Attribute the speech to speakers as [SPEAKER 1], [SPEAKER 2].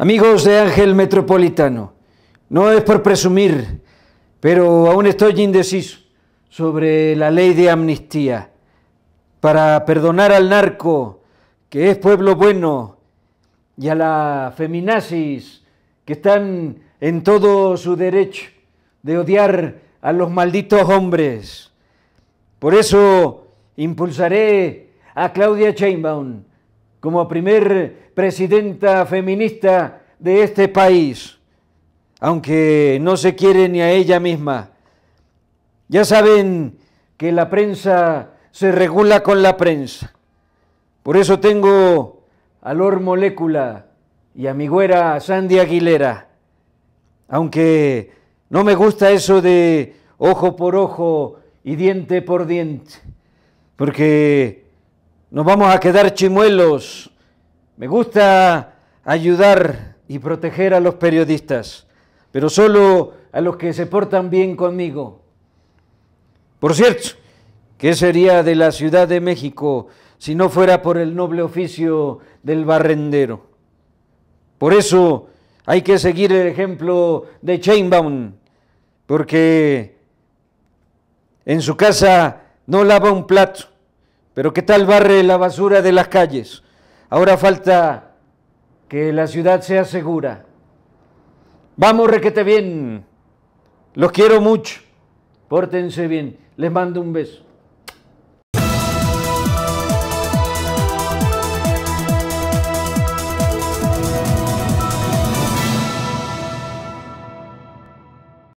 [SPEAKER 1] Amigos de Ángel Metropolitano, no es por presumir, pero aún estoy indeciso sobre la ley de amnistía para perdonar al narco, que es pueblo bueno, y a la feminazis, que están en todo su derecho de odiar a los malditos hombres. Por eso impulsaré a Claudia Chainbaum como primer presidenta feminista de este país, aunque no se quiere ni a ella misma. Ya saben que la prensa se regula con la prensa. Por eso tengo a Lor Molécula y a mi güera Sandy Aguilera. Aunque no me gusta eso de ojo por ojo y diente por diente, porque nos vamos a quedar chimuelos. Me gusta ayudar y proteger a los periodistas, pero solo a los que se portan bien conmigo. Por cierto, ¿qué sería de la Ciudad de México si no fuera por el noble oficio del barrendero? Por eso hay que seguir el ejemplo de Chainbaum, porque en su casa no lava un plato pero ¿qué tal barre la basura de las calles? Ahora falta que la ciudad sea segura. Vamos, requete bien. Los quiero mucho. Pórtense bien. Les mando un beso.